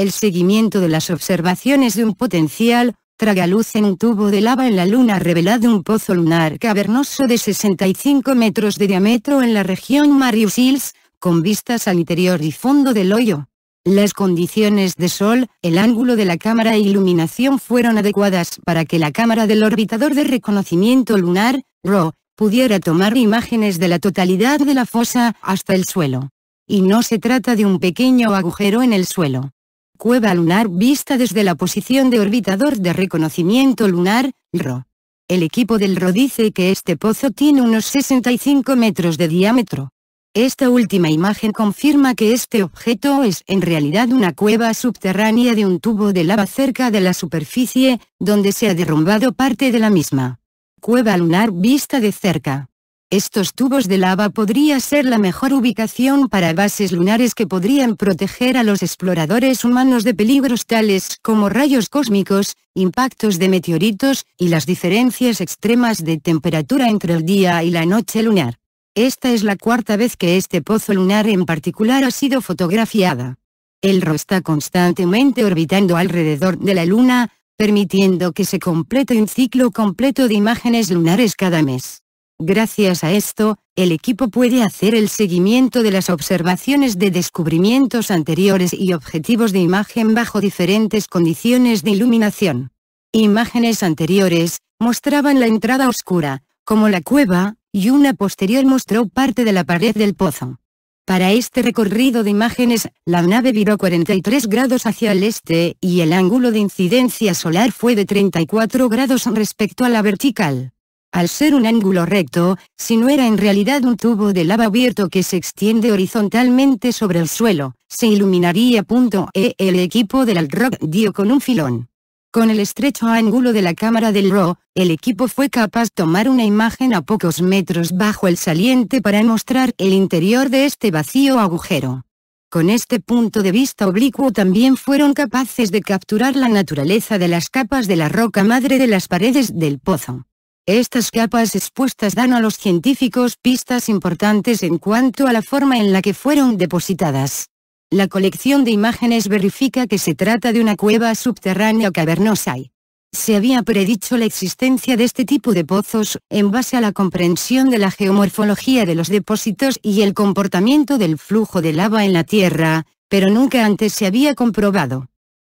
el seguimiento de las observaciones de un potencial, tragaluz en un tubo de lava en la Luna ha revelado un pozo lunar cavernoso de 65 metros de diámetro en la región Marius Hills, con vistas al interior y fondo del hoyo. Las condiciones de sol, el ángulo de la cámara e iluminación fueron adecuadas para que la cámara del orbitador de reconocimiento lunar, RO, pudiera tomar imágenes de la totalidad de la fosa hasta el suelo. Y no se trata de un pequeño agujero en el suelo. Cueva lunar vista desde la posición de orbitador de reconocimiento lunar, RO. El equipo del RO dice que este pozo tiene unos 65 metros de diámetro. Esta última imagen confirma que este objeto es en realidad una cueva subterránea de un tubo de lava cerca de la superficie, donde se ha derrumbado parte de la misma. Cueva lunar vista de cerca. Estos tubos de lava podría ser la mejor ubicación para bases lunares que podrían proteger a los exploradores humanos de peligros tales como rayos cósmicos, impactos de meteoritos, y las diferencias extremas de temperatura entre el día y la noche lunar. Esta es la cuarta vez que este pozo lunar en particular ha sido fotografiada. El RO está constantemente orbitando alrededor de la Luna, permitiendo que se complete un ciclo completo de imágenes lunares cada mes. Gracias a esto, el equipo puede hacer el seguimiento de las observaciones de descubrimientos anteriores y objetivos de imagen bajo diferentes condiciones de iluminación. Imágenes anteriores, mostraban la entrada oscura, como la cueva, y una posterior mostró parte de la pared del pozo. Para este recorrido de imágenes, la nave viró 43 grados hacia el este y el ángulo de incidencia solar fue de 34 grados respecto a la vertical al ser un ángulo recto, si no era en realidad un tubo de lava abierto que se extiende horizontalmente sobre el suelo, se iluminaría. E el equipo del alt Rock dio con un filón. Con el estrecho ángulo de la cámara del ro, el equipo fue capaz de tomar una imagen a pocos metros bajo el saliente para mostrar el interior de este vacío agujero. Con este punto de vista oblicuo también fueron capaces de capturar la naturaleza de las capas de la roca madre de las paredes del pozo. Estas capas expuestas dan a los científicos pistas importantes en cuanto a la forma en la que fueron depositadas. La colección de imágenes verifica que se trata de una cueva subterránea cavernosa y se había predicho la existencia de este tipo de pozos, en base a la comprensión de la geomorfología de los depósitos y el comportamiento del flujo de lava en la Tierra, pero nunca antes se había comprobado.